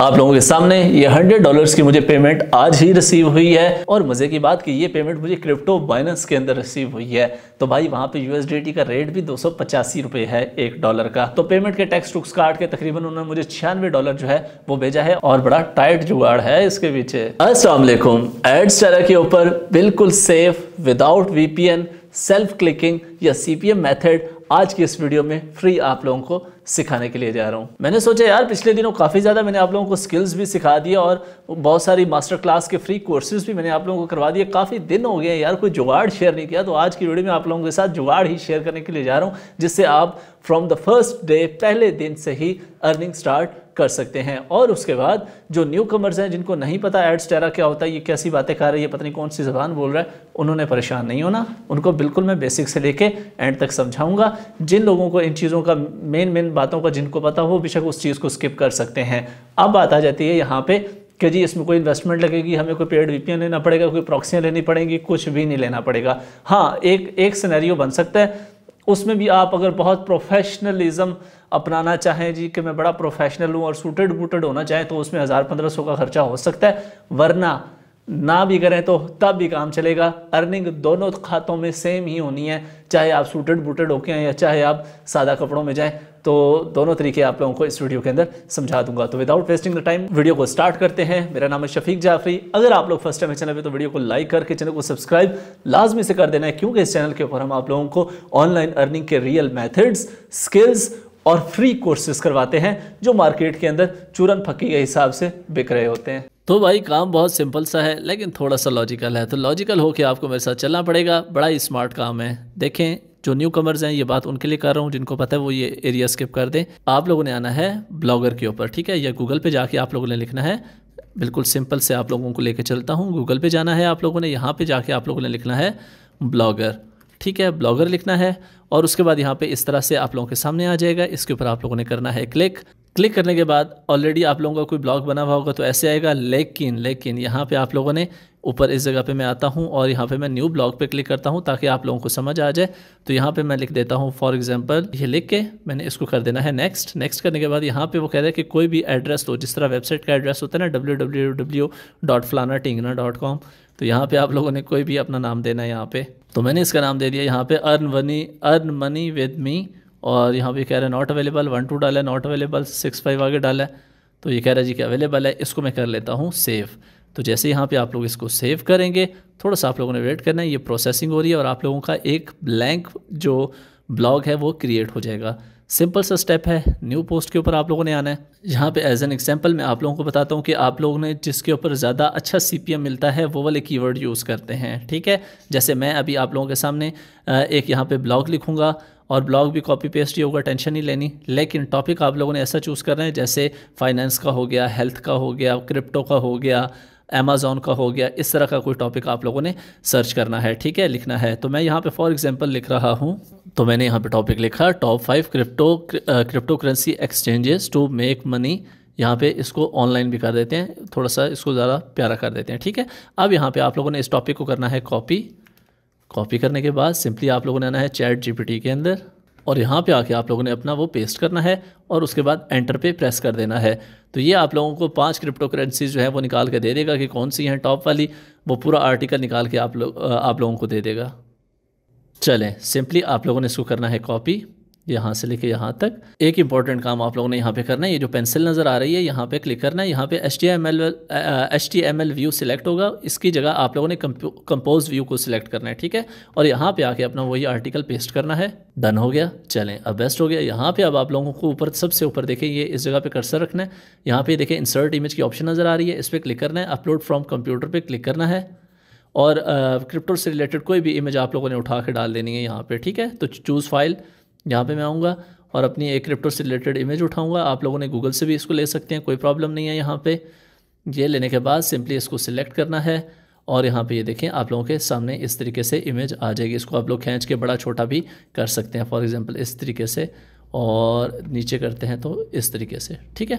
आप लोगों के सामने ये हंड्रेड डॉलर्स की मुझे पेमेंट आज ही रिसीव हुई है और मज़े की बात कि ये पेमेंट मुझे क्रिप्टो बाइनेंस के अंदर रिसीव हुई है तो भाई वहां पे यूएसडीटी का रेट भी दो रुपए है एक डॉलर का तो पेमेंट के टैक्स टूक्स काट के तकरीबन उन्होंने मुझे छियानवे डॉलर जो है वो भेजा है और बड़ा टाइट जुगाड़ है इसके पीछे असलाकुम एड्स टारा के ऊपर बिल्कुल safe without VPN self clicking या सीपीएम मेथड आज की इस वीडियो में फ्री आप लोगों को सिखाने के लिए जा रहा हूँ मैंने सोचा यार पिछले दिनों काफ़ी ज़्यादा मैंने आप लोगों को स्किल्स भी सिखा दिया और बहुत सारी मास्टर क्लास के फ्री कोर्सेज भी मैंने आप लोगों को करवा दिए काफ़ी दिन हो गए यार कोई जुगाड़ शेयर नहीं किया तो आज की वीडियो में आप लोगों के साथ जुगाड़ ही शेयर करने के लिए जा रहा हूँ जिससे आप फ्रॉम द फर्स्ट डे पहले दिन से ही अर्निंग स्टार्ट कर सकते हैं और उसके बाद जो न्यू कमर्स हैं जिनको नहीं पता एड्स टेरा क्या होता है ये कैसी बातें कर रही है पता नहीं कौन सी जबान बोल रहा है उन्होंने परेशान नहीं होना उनको बिल्कुल मैं बेसिक से लेके एंड तक समझाऊंगा जिन लोगों को इन चीज़ों का मेन मेन बातों का जिनको पता हो बेशक उस चीज़ को स्किप कर सकते हैं अब बात आ जाती है यहाँ पे कि जी इसमें कोई इन्वेस्टमेंट लगेगी हमें कोई पेड वी लेना पड़ेगा कोई प्रॉक्सियाँ लेनी पड़ेंगी कुछ भी नहीं लेना पड़ेगा हाँ एक एक सिनेरियो बन सकता है उसमें भी आप अगर बहुत प्रोफेशनलिज्म अपनाना चाहें जी कि मैं बड़ा प्रोफेशनल हूँ और सूटेड बूटेड होना चाहें तो उसमें हज़ार पंद्रह सौ का खर्चा हो सकता है वरना ना भी करें तो तब भी काम चलेगा अर्निंग दोनों खातों में सेम ही होनी है चाहे आप सूटेड बूटेड होके आए या चाहे आप सादा कपड़ों में जाएँ तो दोनों तरीके आप लोगों को इस वीडियो के अंदर समझा दूंगा तो without wasting the time video को स्टार्ट करते हैं मेरा नाम है शफीक जाफरी अगर आप लोग फर्स्ट टाइम चैनल पे तो वीडियो को लाइक करके चैनल को सब्सक्राइब लाजमी से कर देना है क्योंकि इस चैनल के ऊपर हम आप लोगों को ऑनलाइन अर्निंग के रियल मैथड्स स्किल्स और फ्री कोर्सेज करवाते हैं जो मार्केट के अंदर चूरन फक्की के हिसाब से बिक रहे होते हैं तो भाई काम बहुत सिंपल सा है लेकिन थोड़ा सा लॉजिकल है तो लॉजिकल होकर आपको मेरे साथ चलना पड़ेगा बड़ा ही स्मार्ट काम है देखें जो न्यू कमर्स हैं ये बात उनके लिए कर रहा हूँ जिनको पता है वो ये एरिया स्किप कर दें आप लोगों ने आना है ब्लॉगर के ऊपर ठीक है या गूगल पे जाके आप लोगों ने लिखना है बिल्कुल सिंपल से आप लोगों को लेकर चलता हूँ गूगल पे जाना है आप लोगों ने यहाँ पे जाके आप लोगों ने लिखना है ब्लॉगर ठीक है ब्लॉगर लिखना है और उसके बाद यहाँ पे इस तरह से आप लोगों के सामने आ जाएगा इसके ऊपर आप लोगों ने करना है क्लिक क्लिक करने के बाद ऑलरेडी आप लोगों का कोई ब्लॉग बना हुआ होगा तो ऐसे आएगा लेकिन लेकिन यहाँ पे आप लोगों ने ऊपर इस जगह पे मैं आता हूँ और यहाँ पे मैं न्यू ब्लॉग पे क्लिक करता हूँ ताकि आप लोगों को समझ आ जाए तो यहाँ पे मैं लिख देता हूँ फॉर एग्जांपल ये लिख के मैंने इसको कर देना है नेक्स्ट नेक्स्ट करने के बाद यहाँ पे वो कह रहा है कि कोई भी एड्रेस हो जिस तरह वेबसाइट का एड्रेस होता है ना W W W dot dot com तो यहाँ पर आप लोगों ने कोई भी अपना नाम देना है यहाँ पर तो मैंने इसका नाम दे दिया यहाँ पे अर्न वनी अर्न मनी विद मी और यहाँ पर कह रहा है नॉट अवेलेबल वन टू डाला है नॉट अवेलेबल सिक्स फाइव आगे डाला है तो ये कह रहा है जी कि अवेलेबल है इसको मैं कर लेता हूँ सेव तो जैसे यहाँ पे आप लोग इसको सेव करेंगे थोड़ा सा आप लोगों ने वेट करना है ये प्रोसेसिंग हो रही है और आप लोगों का एक ब्लैंक जो ब्लॉग है वो क्रिएट हो जाएगा सिंपल सा स्टेप है न्यू पोस्ट के ऊपर आप लोगों ने आना है यहाँ पे एज एन एग्जांपल मैं आप लोगों को बताता हूँ कि आप लोगों ने जिसके ऊपर ज़्यादा अच्छा सीपीएम मिलता है वो वाले कीवर्ड यूज़ करते हैं ठीक है जैसे मैं अभी आप लोगों के सामने एक यहाँ पे ब्लॉग लिखूँगा और ब्लॉग भी कॉपी पेस्ट ही होगा टेंशन नहीं लेनी लेकिन टॉपिक आप लोगों ने ऐसा चूज़ करना है जैसे फाइनेंस का हो गया हेल्थ का हो गया क्रिप्टो का हो गया अमेज़ोन का हो गया इस तरह का कोई टॉपिक आप लोगों ने सर्च करना है ठीक है लिखना है तो मैं यहाँ पे फॉर एग्जांपल लिख रहा हूँ तो मैंने यहाँ पे टॉपिक लिखा top five crypto crypto currency exchanges to make money यहाँ पे इसको ऑनलाइन भी कर देते हैं थोड़ा सा इसको ज़्यादा प्यारा कर देते हैं ठीक है अब यहाँ पर आप लोगों ने इस टॉपिक को करना है कॉपी कॉपी करने के बाद सिंपली आप लोगों ने आना है चैट जी के अंदर और यहाँ पे आके आप लोगों ने अपना वो पेस्ट करना है और उसके बाद एंटर पे प्रेस कर देना है तो ये आप लोगों को पांच क्रिप्टो करेंसीज जो है वो निकाल के दे देगा कि कौन सी हैं टॉप वाली वो पूरा आर्टिकल निकाल के आप लोग आप लोगों को दे देगा चलें सिंपली आप लोगों ने इसको करना है कॉपी यहाँ से लेके यहाँ तक एक इंपॉर्टेंट काम आप लोगों ने यहाँ पे करना है ये जो पेंसिल नज़र आ रही है यहाँ पे क्लिक करना है यहाँ पे H T M L H T M L view select होगा इसकी जगह आप लोगों ने कंपोज व्यू को सिलेक्ट करना है ठीक है और यहाँ पे आके अपना वही आर्टिकल पेस्ट करना है डन हो गया चलें अब बेस्ट हो गया यहाँ पे अब आप लोगों को ऊपर सबसे ऊपर देखें ये इस जगह पर कर्सर रखना है यहाँ पे देखें इंसर्ट इमेज की ऑप्शन नज़र आ रही है इस पर क्लिक करना है अपलोड फ्रॉम कंप्यूटर पर क्लिक करना है और क्रिप्टो uh, से रिलेटेड कोई भी इमेज आप लोगों ने उठा के डाल देनी है यहाँ पर ठीक है तो चूज़ फाइल यहाँ पे मैं आऊँगा और अपनी एक क्रिप्टो से रिलेटेड इमेज उठाऊँगा आप लोगों ने गूगल से भी इसको ले सकते हैं कोई प्रॉब्लम नहीं है यहाँ पर ये लेने के बाद सिंपली इसको सिलेक्ट करना है और यहाँ पे ये देखें आप लोगों के सामने इस तरीके से इमेज आ जाएगी इसको आप लोग खींच के बड़ा छोटा भी कर सकते हैं फॉर एग्ज़ाम्पल इस तरीके से और नीचे करते हैं तो इस तरीके से ठीक है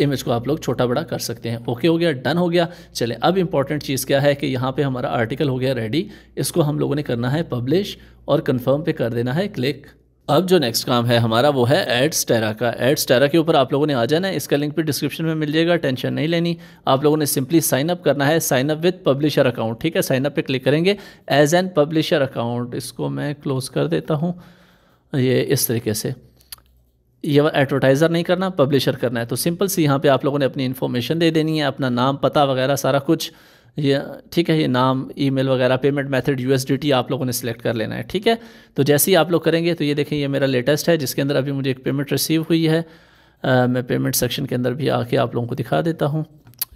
इमेज को आप लोग छोटा बड़ा कर सकते हैं ओके हो गया डन हो गया चले अब इम्पॉर्टेंट चीज़ क्या है कि यहाँ पे हमारा आर्टिकल हो गया रेडी इसको हम लोगों ने करना है पब्लिश और कन्फर्म पे कर देना है क्लिक अब जो नेक्स्ट काम है हमारा वो है एड्स टेरा का एड्स टेरा के ऊपर आप लोगों ने आ जाना है इसका लिंक भी डिस्क्रिप्शन में मिल जाएगा टेंशन नहीं लेनी आप लोगों ने सिंपली साइन अप करना है sign up with publisher account ठीक है साइन अप पे क्लिक करेंगे एज एन पब्लिशर अकाउंट इसको मैं क्लोज कर देता हूँ ये इस तरीके से ये एडवर्टाइज़र नहीं करना पब्लिशर करना है तो सिंपल सी यहाँ पर आप लोगों ने अपनी इन्फॉर्मेशन दे देनी है अपना नाम पता वगैरह सारा कुछ ये ठीक है ये नाम ईमेल वगैरह पेमेंट मेथड यूएसडीटी आप लोगों ने सिलेक्ट कर लेना है ठीक है तो जैसे ही आप लोग करेंगे तो ये देखें ये मेरा लेटेस्ट है जिसके अंदर अभी मुझे एक पेमेंट रिसीव हुई है आ, मैं पेमेंट सेक्शन के अंदर भी आके आप लोगों को दिखा देता हूँ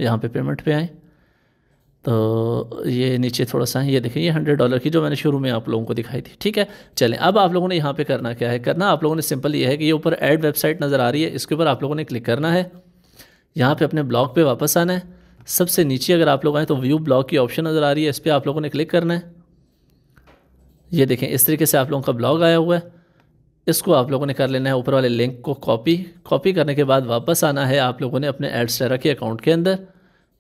यहाँ पे पेमेंट पे आएँ तो ये नीचे थोड़ा सा ये देखें ये हंड्रेड डॉलर की जो मैंने शुरू में आप लोगों को दिखाई थी ठीक है चलें अब आप लोगों ने यहाँ पे करना क्या है करना आप लोगों ने सिंपल ये है कि ये ऊपर एड वेबसाइट नज़र आ रही है इसके ऊपर आप लोगों ने क्लिक करना है यहाँ पे अपने ब्लॉग पे वापस आना है सबसे नीचे अगर आप लोग आए तो व्यू ब्लॉग की ऑप्शन नज़र आ रही है इस पर आप लोगों ने क्लिक करना है ये देखें इस तरीके से आप लोगों का ब्लॉग आया हुआ है इसको आप लोगों ने कर लेना है ऊपर वाले लिंक को कॉपी कॉपी करने के बाद वापस आना है आप लोगों ने अपने एड्सटेरा के अकाउंट के अंदर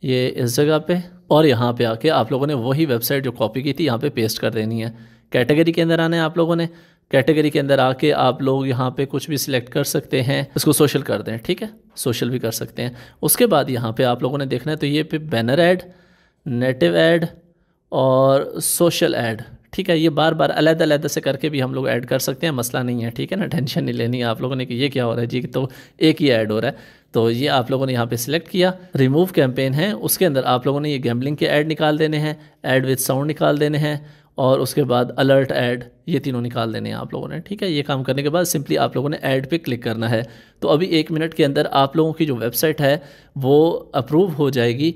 ये इस जगह पे और यहाँ पे आके आप लोगों ने वही वेबसाइट जो कॉपी की थी यहाँ पे पेस्ट कर देनी है कैटेगरी के अंदर आना है आप लोगों ने कैटेगरी के अंदर आके आप लोग यहाँ पे कुछ भी सिलेक्ट कर सकते हैं इसको सोशल कर दें ठीक है सोशल भी कर सकते हैं उसके बाद यहाँ पे आप लोगों ने देखना है तो ये पे बैनर ऐड नेटिव ऐड और सोशल ऐड ठीक है ये बार बार अलग अलग से करके भी हम लोग ऐड कर सकते हैं मसला नहीं है ठीक है ना टेंशन नहीं लेनी आप लोगों ने कि ये क्या हो रहा है जी तो एक ही ऐड हो रहा है तो ये आप लोगों ने यहाँ पे सिलेक्ट किया रिमूव कैंपेन है उसके अंदर आप लोगों ने ये गैम्बलिंग के ऐड निकाल देने हैं ऐड विद साउंड निकाल देने हैं और उसके बाद अलर्ट ऐड ये तीनों निकाल देने हैं आप लोगों ने ठीक है ये काम करने के बाद सिंपली आप लोगों ने ऐड पे क्लिक करना है तो अभी एक मिनट के अंदर आप लोगों की जो वेबसाइट है वो अप्रूव हो जाएगी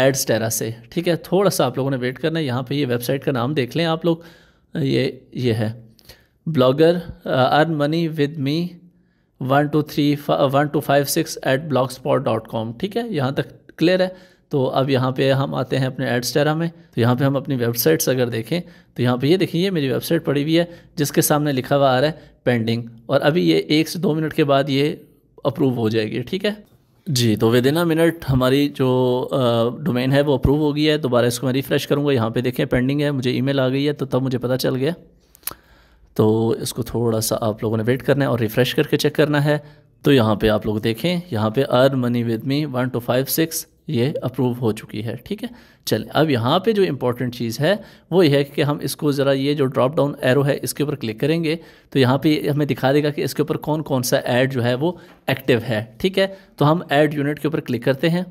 एड्स टेरा से ठीक है थोड़ा सा आप लोगों ने वेट करना है यहाँ पर ये वेबसाइट का नाम देख लें आप लोग ये ये है blogger earn money with me one two three one two five six eight blogspot dot com ठीक है यहाँ तक क्लियर है तो अब यहाँ पे हम आते हैं अपने एडस्टेरा में तो यहाँ पे हम अपनी वेबसाइट्स अगर देखें तो यहाँ पे ये देखिए ये मेरी वेबसाइट पड़ी हुई है जिसके सामने लिखा हुआ आ रहा है पेंडिंग और अभी ये एक से दो मिनट के बाद ये अप्रूव हो जाएगी ठीक है जी तो विद इन अ मिनट हमारी जो डोमेन है वो अप्रूव हो गई है दोबारा इसको मैं रिफ़्रेश करूँगा यहाँ पे देखें पेंडिंग है मुझे ईमेल आ गई है तो तब मुझे पता चल गया तो इसको थोड़ा सा आप लोगों ने वेट करना है और रिफ़्रेश करके चेक करना है तो यहाँ पे आप लोग देखें यहाँ पे earn money with me one two five six ये अप्रूव हो चुकी है ठीक है चलें अब यहाँ पे जो इम्पोर्टेंट चीज़ है वो ये है कि हम इसको ज़रा ये जो ड्रॉप डाउन एरो है इसके ऊपर क्लिक करेंगे तो यहाँ पे हमें दिखा देगा कि इसके ऊपर कौन कौन सा ऐड जो है वो एक्टिव है ठीक है तो हम ऐड यूनिट के ऊपर क्लिक करते हैं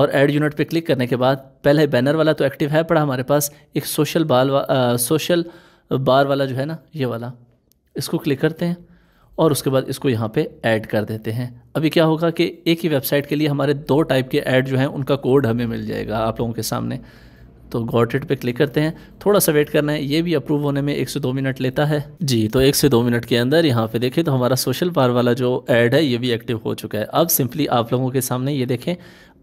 और ऐड यूनिट पर क्लिक करने के बाद पहले बैनर वाला तो एक्टिव है पड़ा हमारे पास एक सोशल बाल वा, आ, सोशल बार वाला जो है ना ये वाला इसको क्लिक करते हैं और उसके बाद इसको यहाँ पे ऐड कर देते हैं अभी क्या होगा कि एक ही वेबसाइट के लिए हमारे दो टाइप के ऐड जो हैं उनका कोड हमें मिल जाएगा आप लोगों के सामने तो गॉट पे क्लिक करते हैं थोड़ा सा वेट करना है ये भी अप्रूव होने में एक से दो मिनट लेता है जी तो एक से दो मिनट के अंदर यहाँ पे देखें तो हमारा सोशल बार वाला जो ऐड है ये भी एक्टिव हो चुका है अब सिंपली आप लोगों के सामने ये देखें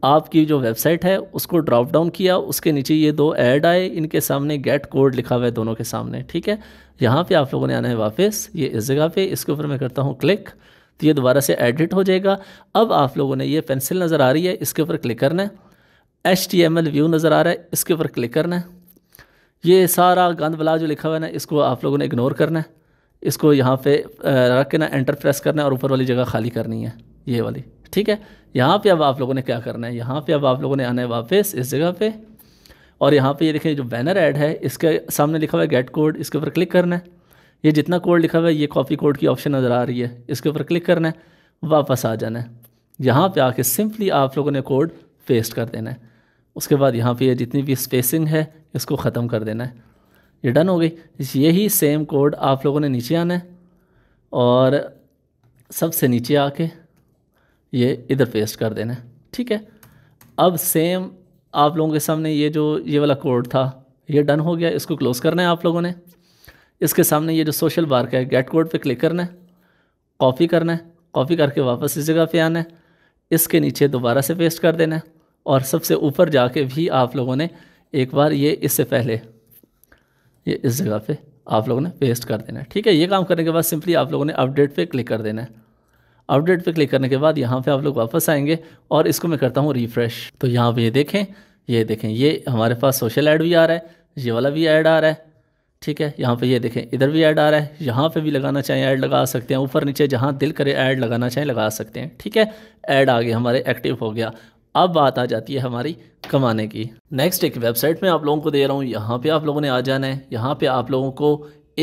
आपकी जो वेबसाइट है उसको ड्रॉप डाउन किया उसके नीचे ये दो ऐड आए इनके सामने गेट कोड लिखा हुआ है दोनों के सामने ठीक है यहाँ पे आप लोगों ने आना है वापस ये इस जगह पे इसके ऊपर मैं करता हूँ क्लिक तो ये दोबारा से एडिट हो जाएगा अब आप लोगों ने ये पेंसिल नज़र आ रही है इसके ऊपर क्लिक करना है H T M L view नज़र आ रहा है इसके ऊपर क्लिक करना है ये सारा गंद बला जो लिखा हुआ है ना इसको आप लोगों ने इग्नोर करना है इसको यहाँ पे रख के ना एंटर प्रेस करना है और ऊपर वाली जगह खाली करनी है ये वाली ठीक है यहाँ पे अब आप लोगों ने क्या करना है यहाँ पे अब आप लोगों ने आना है वापस इस जगह पे और यहाँ पे ये देखें जो बैनर ऐड है इसके सामने लिखा हुआ है गेट कोड इसके ऊपर क्लिक करना है ये जितना कोड लिखा हुआ है ये कॉपी कोड की ऑप्शन नज़र आ रही है इसके ऊपर क्लिक करना है वापस आ जाना है यहाँ पे आके सिंपली आप लोगों ने कोड पेस्ट कर देना है उसके बाद यहाँ पे ये जितनी भी स्पेसिंग है इसको ख़त्म कर देना है ये डन हो गई यही सेम कोड आप लोगों ने नीचे आना है और सबसे नीचे आके ये इधर पेस्ट कर देना है ठीक है अब सेम आप लोगों के सामने ये जो ये वाला कोड था ये डन हो गया इसको क्लोज़ करना है आप लोगों ने इसके सामने ये जो सोशल बार का है गेट कोड पे क्लिक करना है कॉपी करना है कॉपी करके वापस इस जगह पे आना है इसके नीचे दोबारा से पेस्ट कर देना है और सबसे ऊपर जाके भी आप लोगों ने एक बार ये इससे पहले ये इस जगह पे आप लोगों ने पेस्ट कर देना है ठीक है ये काम करने के बाद सिंपली आप लोगों ने अपडेट पर क्लिक कर देना है अपडेट पे क्लिक करने के बाद यहाँ पे आप लोग वापस आएंगे और इसको मैं करता हूँ रिफ्रेश तो यहाँ पे ये देखें ये देखें ये हमारे पास सोशल ऐड भी आ रहा है ये वाला भी ऐड आ रहा है ठीक है यहाँ पे ये देखें इधर भी ऐड आ रहा है यहाँ पे भी लगाना चाहें ऐड लगा सकते हैं ऊपर नीचे जहाँ दिल करे ऐड लगाना चाहें लगा सकते हैं ठीक है ऐड आ गए हमारे एक्टिव हो गया अब बात आ जाती है हमारी कमाने की नेक्स्ट एक वेबसाइट में आप लोगों को दे रहा हूँ यहाँ पे आप लोगों ने आ जाना है यहाँ पे आप लोगों को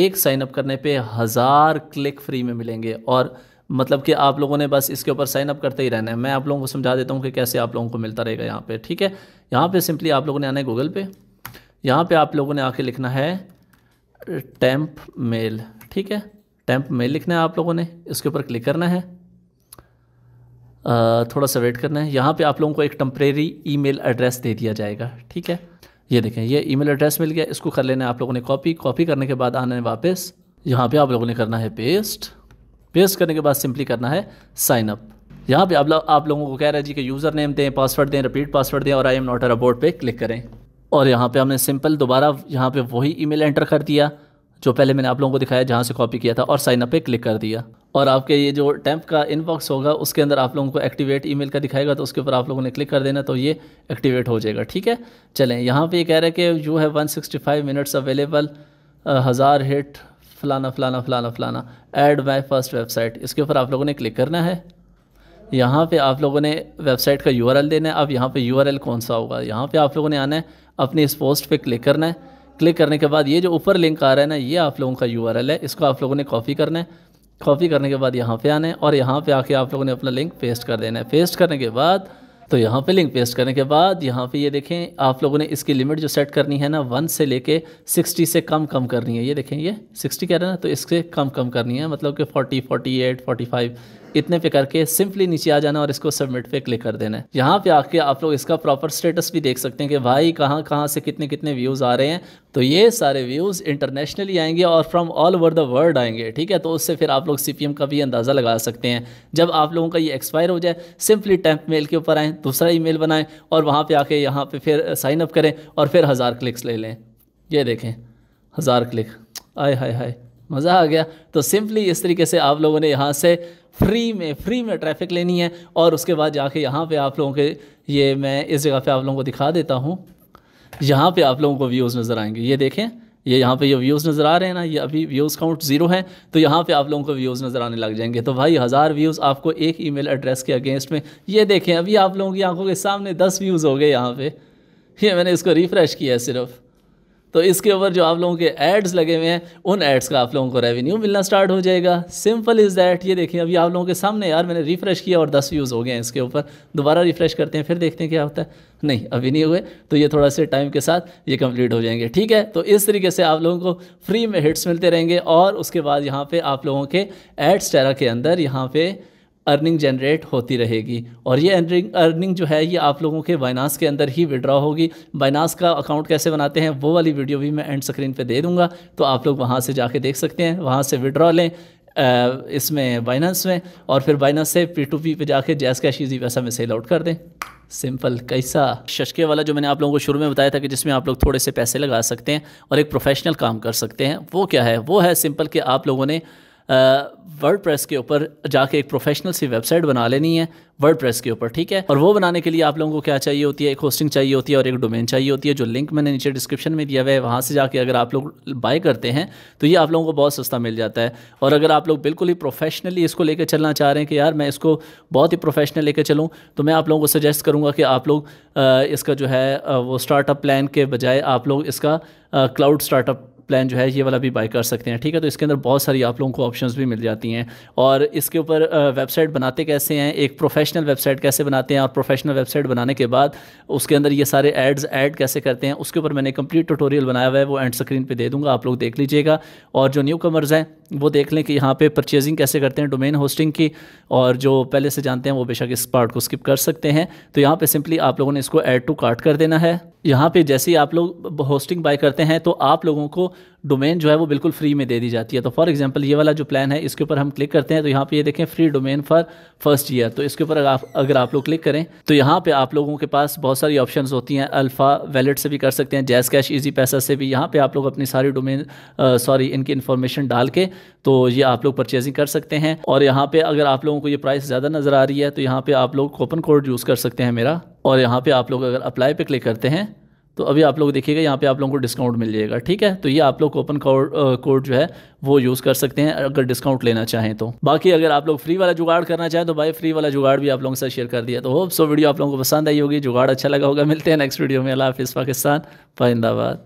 एक साइन अप करने पे हज़ार क्लिक फ्री में मिलेंगे और मतलब कि आप लोगों ने बस इसके ऊपर साइन अप करते ही रहना है मैं आप लोगों को समझा देता हूँ कि कैसे आप लोगों को मिलता रहेगा यहाँ पे ठीक है यहाँ पे सिंपली आप लोगों ने आना है गूगल पे यहाँ पे आप लोगों ने आके लिखना है टैंप मेल ठीक है टैंप मेल लिखना है आप लोगों ने इसके ऊपर क्लिक करना है थोड़ा सा वेट करना है यहाँ पर आप लोगों को एक टम्प्रेरी ई एड्रेस दे दिया जाएगा ठीक है ये देखें ये ई एड्रेस मिल गया इसको कर लेना है आप लोगों ने कॉपी कॉपी करने के बाद आना है वापस यहाँ पर आप लोगों ने करना है पेस्ट पेस्ट करने के बाद सिंपली करना है साइन अप यहाँ पे आप, लो, आप लोगों को कह रहा है जी कि यूज़र नेम दें पासवर्ड दें रिपीट पासवर्ड दें और I am not a robot पे क्लिक करें और यहाँ पे हमने सिंपल दोबारा यहाँ पे वही ईमेल एंटर कर दिया जो पहले मैंने आप लोगों को दिखाया जहाँ से कॉपी किया था और साइन अप पे क्लिक कर दिया और आपके ये जो टैंप का इनबॉक्स होगा उसके अंदर आप लोगों को एक्टिवेट ईमेल का दिखाएगा तो उसके ऊपर आप लोगों ने क्लिक कर देना तो ये एक्टिवेट हो जाएगा ठीक है चलें यहाँ पे ये कह रहे हैं कि you have one sixty five minutes available हज़ार हिट फ़लाना फ़लाना फ़लाना फ़लाना ऐड माय फर्स्ट वेबसाइट इसके ऊपर आप लोगों ने क्लिक करना है यहाँ पे आप लोगों ने वेबसाइट का यू देना है अब यहाँ पे यू कौन सा होगा यहाँ पे आप लोगों ने आना है अपनी इस पोस्ट पे क्लिक करना है क्लिक करने के बाद ये जो ऊपर लिंक आ रहा है ना ये आप लोगों का यू है इसको आप लोगों ने कॉपी करना है कॉपी करने के बाद यहाँ पे आना है और यहाँ पे आके आप लोगों ने अपना लिंक पेस्ट कर देना है पेस्ट करने के बाद तो यहाँ पे लिंक पेस्ट करने के बाद यहाँ पे ये देखें आप लोगों ने इसकी लिमिट जो सेट करनी है ना वन से लेके सिक्सटी से कम कम करनी है ये देखें ये सिक्सटी कह रहे हैं ना तो इससे कम कम करनी है मतलब कि forty forty eight forty five इतने पे करके सिंपली नीचे आ जाना और इसको सबमिट पे क्लिक कर देना है यहाँ पे आके आप लोग इसका प्रॉपर स्टेटस भी देख सकते हैं कि भाई कहाँ कहाँ से कितने कितने व्यूज़ आ रहे हैं तो ये सारे व्यूज़ इंटरनेशनली आएंगे और from all over the world आएंगे ठीक है तो उससे फिर आप लोग सी का भी अंदाज़ा लगा सकते हैं जब आप लोगों का ये एक्सपायर हो जाए सिंपली टैंप मेल के ऊपर आए दूसरा ई मेल और वहाँ पर आके यहाँ पर फिर साइन अप करें और फिर हज़ार क्लिक्स ले लें ये देखें हज़ार क्लिक आय हाय हाय मज़ा आ गया तो सिंपली इस तरीके से आप लोगों ने यहाँ से फ्री में फ्री में ट्रैफिक लेनी है और उसके बाद जाके यहाँ पे आप लोगों के ये मैं इस जगह पे आप लोगों को दिखा देता हूँ यहाँ पे आप लोगों को व्यूज़ नज़र आएंगे ये देखें ये यहाँ पे ये व्यूज़ नज़र आ रहे हैं ना ये अभी व्यूज़ काउंट ज़ीरो है तो यहाँ पे आप लोगों को व्यूज़ नज़र आने लग जाएंगे तो भाई हज़ार व्यूज़ आपको एक ई एड्रेस के अगेंस्ट में ये देखें अभी आप लोगों की आंखों के सामने दस व्यूज़ हो गए यहाँ पर ये मैंने इसको रिफ़्रेश किया है सिर्फ़ तो इसके ऊपर जो आप लोगों के एड्स लगे हुए हैं उन एड्स का आप लोगों को रेवेन्यू मिलना स्टार्ट हो जाएगा सिंपल इज़ दैट ये देखें अभी आप लोगों के सामने यार मैंने रिफ़्रेश किया और दस व्यूज़ हो गए हैं इसके ऊपर दोबारा रिफ़्रेश करते हैं फिर देखते हैं क्या होता है नहीं अभी नहीं हुए तो ये थोड़ा से टाइम के साथ ये कंप्लीट हो जाएंगे ठीक है तो इस तरीके से आप लोगों को फ्री में हिट्स मिलते रहेंगे और उसके बाद यहाँ पर आप लोगों के एड्स टैरा के अंदर यहाँ पर अर्निंग जनरेट होती रहेगी और ये अर्निंग अर्निंग जो है ये आप लोगों के बाइनास के अंदर ही विड्रॉ होगी बाइनास का अकाउंट कैसे बनाते हैं वो वाली वीडियो भी मैं एंड स्क्रीन पे दे दूंगा तो आप लोग वहाँ से जाके देख सकते हैं वहाँ से विड्रॉ लें इसमें बाइनास में और फिर बाइनास से पी टू पी पे जाके जैस कैश ईजी पैसा में सेल आउट कर दें सिंपल कैसा शशके वाला जो मैंने आप लोगों को शुरू में बताया था कि जिसमें आप लोग थोड़े से पैसे लगा सकते हैं और एक प्रोफेशनल काम कर सकते हैं वो क्या है वो है सिंपल कि आप लोगों ने वर्ड प्रेस के ऊपर जाके एक प्रोफेशनल सी वेबसाइट बना लेनी है वर्ड प्रेस के ऊपर ठीक है और वो बनाने के लिए आप लोगों को क्या चाहिए होती है एक होस्टिंग चाहिए होती है और एक डोमेन चाहिए होती है जो लिंक मैंने नीचे डिस्क्रिप्शन में दिया हुआ है वहाँ से जाके अगर आप लोग बाय करते हैं तो ये आप लोगों को बहुत सस्ता मिल जाता है और अगर आप लोग बिल्कुल ही प्रोफेशनली इसको लेकर चलना चाह रहे हैं कि यार मैं इसको बहुत ही प्रोफेशनल लेकर चलूँ तो मैं आप लोगों को सजेस्ट करूँगा कि आप लोग इसका जो है वो स्टार्टअप प्लान के बजाय आप लोग इसका क्लाउड स्टार्टअप प्लान जो है ये वाला भी बाई कर सकते हैं ठीक है तो इसके अंदर बहुत सारी आप लोगों को ऑप्शंस भी मिल जाती हैं और इसके ऊपर वेबसाइट बनाते कैसे हैं एक प्रोफेशनल वेबसाइट कैसे बनाते हैं और प्रोफेशनल वेबसाइट बनाने के बाद उसके अंदर ये सारे एड्स ऐड कैसे करते हैं उसके ऊपर मैंने कंप्लीट ट्यूटोरियल बनाया हुआ है वो एंड स्क्रीन पर दे दूँगा आप लोग देख लीजिएगा और जो न्यू कमर्स हैं वो देख लें कि यहाँ पे परचेजिंग कैसे करते हैं डोमेन होस्टिंग की और जो पहले से जानते हैं वो बेशक इस पार्ट को स्किप कर सकते हैं तो यहाँ पे सिंपली आप लोगों ने इसको ऐड टू कार्ट कर देना है यहाँ पे जैसे ही आप लोग होस्टिंग बाय करते हैं तो आप लोगों को डोमेन जो है वो बिल्कुल फ्री में दे दी जाती है तो फॉर एग्जांपल ये वाला जो प्लान है इसके ऊपर हम क्लिक करते हैं तो यहाँ पे ये देखें free domain for first year तो इसके ऊपर आप अगर आप लोग क्लिक करें तो यहाँ पे आप लोगों के पास बहुत सारी ऑप्शंस होती हैं अल्फ़ा वैलेट से भी कर सकते हैं जैस कैश ईजी पैसा से भी यहाँ पर आप लोग अपनी सारी डोमेन सॉरी इनकी इन्फॉर्मेशन डाल के तो ये आप लोग परचेजिंग कर सकते हैं और यहाँ पर अगर आप लोगों को ये प्राइस ज़्यादा नज़र आ रही है तो यहाँ पर आप लोग कोपन कोड यूज़ कर सकते हैं मेरा और यहाँ पर आप लोग अगर अप्लाई पर क्लिक करते हैं तो अभी आप लोग देखिएगा यहाँ पे आप लोगों को डिस्काउंट मिल जाएगा ठीक है तो ये आप लोग ओपन कोड जो है वो यूज़ कर सकते हैं अगर डिस्काउंट लेना चाहें तो बाकी अगर आप लोग फ्री वाला जुगाड़ करना चाहें तो भाई फ्री वाला जुगाड़ भी आप लोगों के साथ शेयर कर दिया तो होप सो वीडियो आप लोगों को पसंद आई होगी जुगाड़ अच्छा लगा होगा मिलते हैं नेक्स्ट वीडियो में अला हाफिज़ पाकिस्तान पाइंदाबाद